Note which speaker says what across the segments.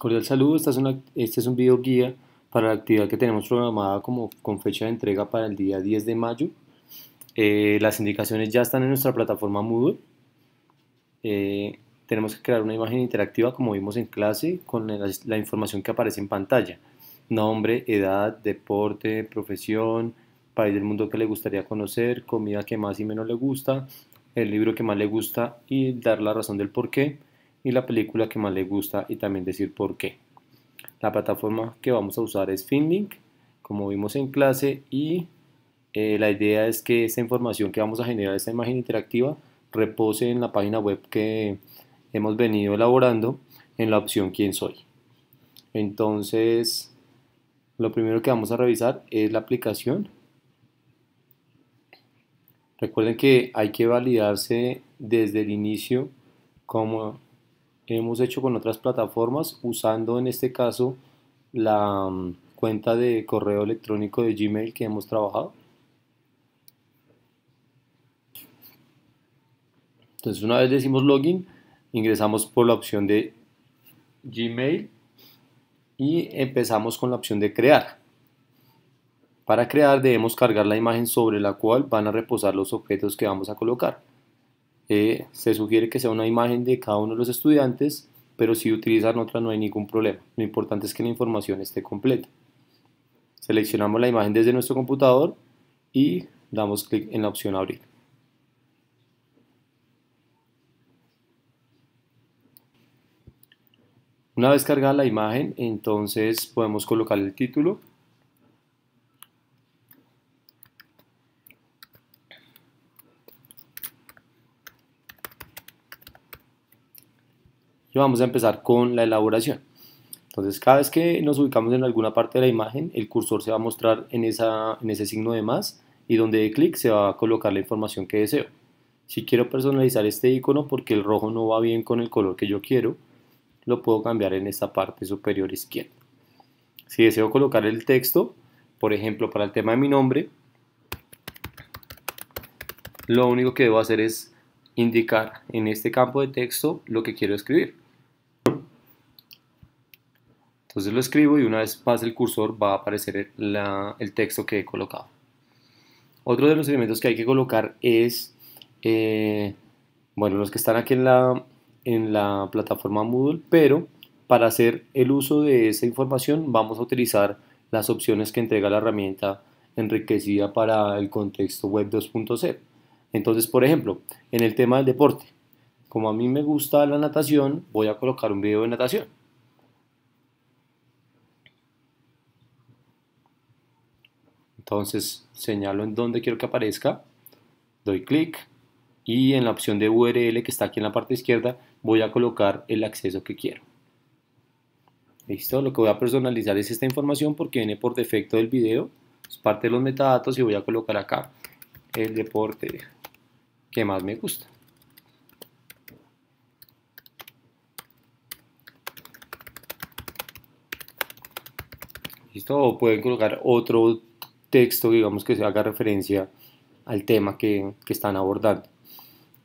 Speaker 1: Cordial saludo, este es un video guía para la actividad que tenemos programada como con fecha de entrega para el día 10 de mayo. Eh, las indicaciones ya están en nuestra plataforma Moodle. Eh, tenemos que crear una imagen interactiva como vimos en clase con la, la información que aparece en pantalla. Nombre, edad, deporte, profesión, país del mundo que le gustaría conocer, comida que más y menos le gusta, el libro que más le gusta y dar la razón del por qué y la película que más le gusta y también decir por qué. La plataforma que vamos a usar es Finlink, como vimos en clase, y eh, la idea es que esta información que vamos a generar, esta imagen interactiva, repose en la página web que hemos venido elaborando en la opción quién soy. Entonces, lo primero que vamos a revisar es la aplicación. Recuerden que hay que validarse desde el inicio como hemos hecho con otras plataformas usando en este caso la mm, cuenta de correo electrónico de Gmail que hemos trabajado. Entonces una vez decimos login, ingresamos por la opción de Gmail y empezamos con la opción de crear. Para crear debemos cargar la imagen sobre la cual van a reposar los objetos que vamos a colocar. Eh, se sugiere que sea una imagen de cada uno de los estudiantes, pero si utilizan otra no hay ningún problema. Lo importante es que la información esté completa. Seleccionamos la imagen desde nuestro computador y damos clic en la opción abrir. Una vez cargada la imagen, entonces podemos colocar el título vamos a empezar con la elaboración. Entonces, cada vez que nos ubicamos en alguna parte de la imagen, el cursor se va a mostrar en, esa, en ese signo de más y donde de clic se va a colocar la información que deseo. Si quiero personalizar este icono porque el rojo no va bien con el color que yo quiero, lo puedo cambiar en esta parte superior izquierda. Si deseo colocar el texto, por ejemplo, para el tema de mi nombre, lo único que debo hacer es indicar en este campo de texto lo que quiero escribir. Entonces lo escribo y una vez pase el cursor va a aparecer el texto que he colocado. Otro de los elementos que hay que colocar es, eh, bueno, los que están aquí en la, en la plataforma Moodle, pero para hacer el uso de esa información vamos a utilizar las opciones que entrega la herramienta enriquecida para el contexto web 2.0. Entonces, por ejemplo, en el tema del deporte, como a mí me gusta la natación, voy a colocar un video de natación. Entonces señalo en dónde quiero que aparezca, doy clic y en la opción de URL que está aquí en la parte izquierda voy a colocar el acceso que quiero. Listo, lo que voy a personalizar es esta información porque viene por defecto del video, es parte de los metadatos y voy a colocar acá el deporte que más me gusta. Listo, o pueden colocar otro texto, digamos, que se haga referencia al tema que, que están abordando.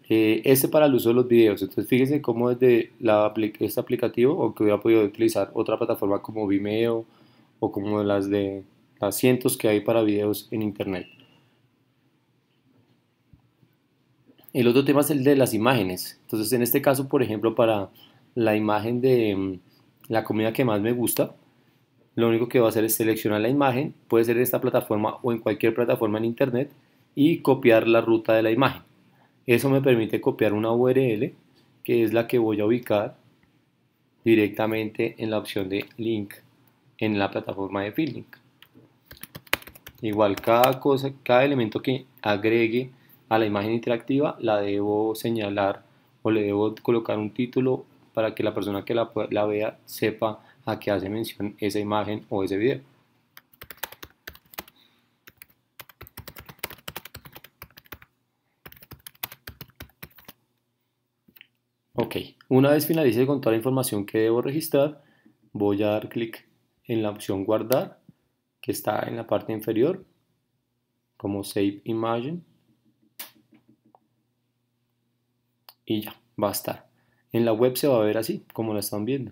Speaker 1: Eh, este para el uso de los videos. Entonces, fíjense cómo desde la, este aplicativo, o que hubiera podido utilizar otra plataforma como Vimeo o como las de las cientos que hay para videos en Internet. El otro tema es el de las imágenes. Entonces, en este caso, por ejemplo, para la imagen de mm, la comida que más me gusta, lo único que va a hacer es seleccionar la imagen, puede ser en esta plataforma o en cualquier plataforma en internet y copiar la ruta de la imagen. Eso me permite copiar una URL que es la que voy a ubicar directamente en la opción de link en la plataforma de feeling Igual cada cosa, cada elemento que agregue a la imagen interactiva la debo señalar o le debo colocar un título para que la persona que la vea sepa a que hace mención esa imagen o ese video. Ok, una vez finalice con toda la información que debo registrar, voy a dar clic en la opción guardar, que está en la parte inferior, como Save Image. Y ya, va a estar. En la web se va a ver así, como la están viendo.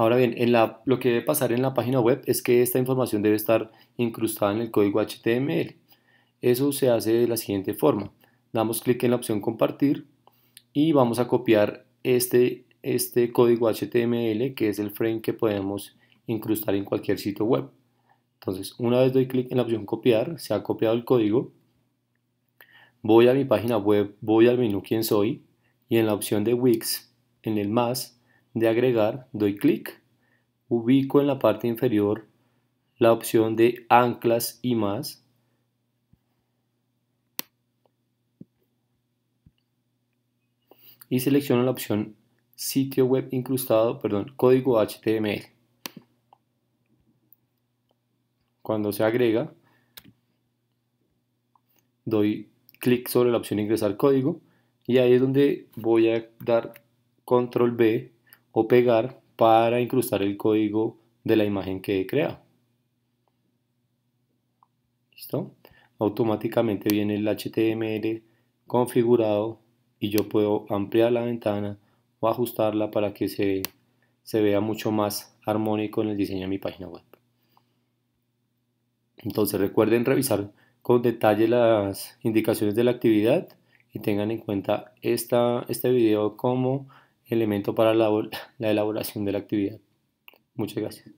Speaker 1: Ahora bien, lo que debe pasar en la página web es que esta información debe estar incrustada en el código HTML. Eso se hace de la siguiente forma. Damos clic en la opción compartir y vamos a copiar este, este código HTML que es el frame que podemos incrustar en cualquier sitio web. Entonces, una vez doy clic en la opción copiar, se ha copiado el código. Voy a mi página web, voy al menú quién soy y en la opción de Wix, en el más, de agregar doy clic, ubico en la parte inferior la opción de anclas y más. Y selecciono la opción sitio web incrustado, perdón, código HTML. Cuando se agrega, doy clic sobre la opción ingresar código y ahí es donde voy a dar control B pegar para incrustar el código de la imagen que he creado. ¿Listo? Automáticamente viene el HTML configurado y yo puedo ampliar la ventana o ajustarla para que se, se vea mucho más armónico en el diseño de mi página web. Entonces recuerden revisar con detalle las indicaciones de la actividad y tengan en cuenta esta, este video como elemento para la, elaboración de la actividad. Muchas gracias.